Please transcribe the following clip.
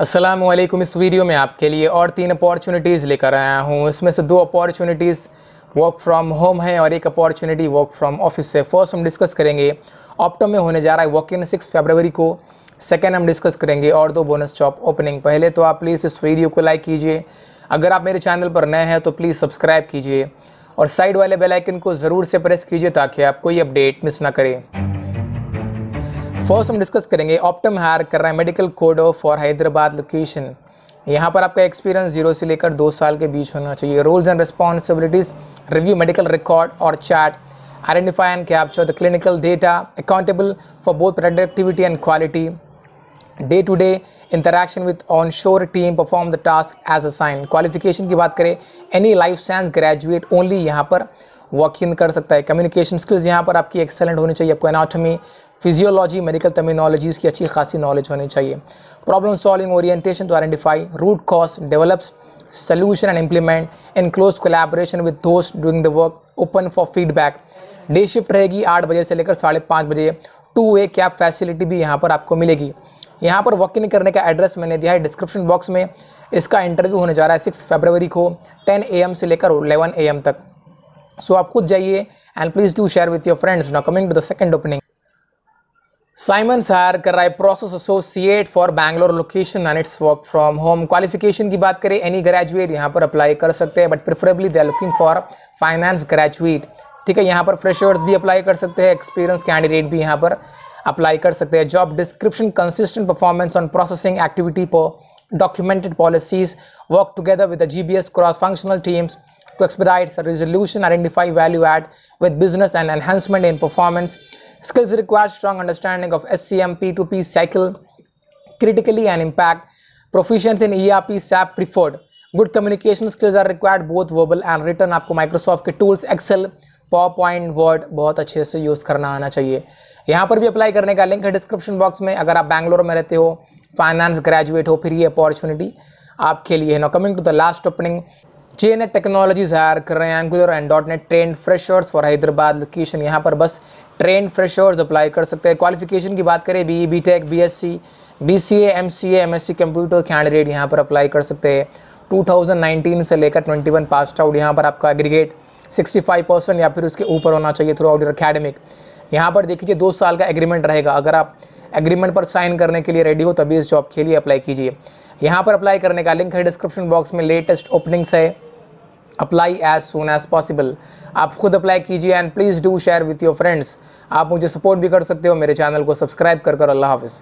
असलम इस वीडियो में आपके लिए और तीन अपॉर्चुनिटीज़ लेकर आया हूँ इसमें से दो अपॉर्चुनिटीज़ वर्क फ्रॉम होम है और एक अपॉर्चुनिटी वर्क फ्रॉम ऑफिस है फर्स्ट हम डिस्कस करेंगे ऑप्टो में होने जा रहा है वर्क इन सिक्स फेबरवरी को सेकेंड हम डिस्कस करेंगे और दो बोनस जॉब ओपनिंग पहले तो आप प्लीज़ इस वीडियो को लाइक कीजिए अगर आप मेरे चैनल पर नए हैं तो प्लीज़ सब्सक्राइब कीजिए और साइड वाले बेलाइकन को ज़रूर से प्रेस कीजिए ताकि आप कोई अपडेट मिस ना करें फर्स्ट हम डिस्कस करेंगे ऑप्टम हायर कर medical code for Hyderabad location यहाँ पर आपका एक्सपीरियंस जीरो से लेकर दो साल के बीच होना चाहिए roles and responsibilities review medical record और chart identify and capture the clinical data accountable for both productivity and quality day to day interaction with onshore team perform the task as a sign qualification की बात करें any life science graduate only यहाँ पर walk in कर सकता है communication skills यहाँ पर आपकी एक्सेलेंट होनी चाहिए आपको एनाटॉमी फिजियोलॉजी मेडिकल टर्मिनोलॉजीज़ की अच्छी खासी नॉलेज होनी चाहिए problem solving orientation to identify root cause develops solution and implement in close collaboration with those doing the work open for feedback day shift रहेगी आठ बजे से लेकर साढ़े पाँच बजे टू वे कैब फैसिलिटी भी यहाँ पर आपको मिलेगी यहाँ पर वॉक इन करने का एड्रेस मैंने दिया है डिस्क्रिप्शन बॉक्स में इसका इंटरव्यू होने जा रहा है सिक्स फरवरी को टेन ए से लेकर एलेवन ए तक सो आप खुद जाइए and please do share with your friends now coming to the second opening Simon सार कर रहा है process associate for Bangalore location and it's work from home qualification की बात करें एनी ग्रेजुएट यहाँ पर अप्लाई कर सकते हैं but preferably they are looking for finance graduate ठीक है यहाँ पर फ्रेशर्स भी अप्लाई कर सकते हैं एक्सपीरियंस कैंडिडेट भी यहाँ पर अप्लाई कर सकते हैं job description consistent performance on processing activity per documented policies work together with the G cross functional teams to expedite resolution, identify value add with business and enhancement in performance. Skills require strong understanding of SCM P2P cycle critically and impact. Proficiency in ERP SAP preferred. Good communication skills are required, both verbal and written. आपको Microsoft के tools Excel, PowerPoint Word बहुत अच्छे से use करना आना चाहिए यहाँ पर भी अप्लाई करने का लिंक है डिस्क्रिप्शन बॉक्स में अगर आप बैंगलोर में रहते हो फाइनेंस ग्रेजुएट हो फिर ये अपॉर्चुनिटी आपके लिए है ना coming to the last opening chain technologies hire कर रहे हैं Angular and dot net train freshers for Hyderabad location यहाँ पर बस ट्रेन फ्रेशर्स अप्लाई कर सकते हैं क्वालिफिकेशन की बात करें B B tech B S C B C M C M S C computer candidate यहाँ पर अप्लाई कर सकते हैं 2019 से लेकर 21 पास आउट यहाँ पर आपका एग्रीगेट 65 परसेंट या फिर उसके ऊपर होना चाहिए थ्रू आउट अकेडमिक यहाँ पर देखिए दो साल का एग्रीमेंट रहेगा अगर आप एग्रीमेंट पर साइन करने के लिए रेडी हो तभी इस जॉब के लिए अप्लाई कीजिए यहाँ पर अप्लाई करने का लिंक है डिस्क्रिप्शन बॉक्स में लेटेस्ट ओपनिंग्स है apply as soon as possible आप खुद अप्लाई कीजिए and please do share with your friends आप मुझे सपोर्ट भी कर सकते हो मेरे चैनल को सब्सक्राइब कर कर अल्लाह हाफिज़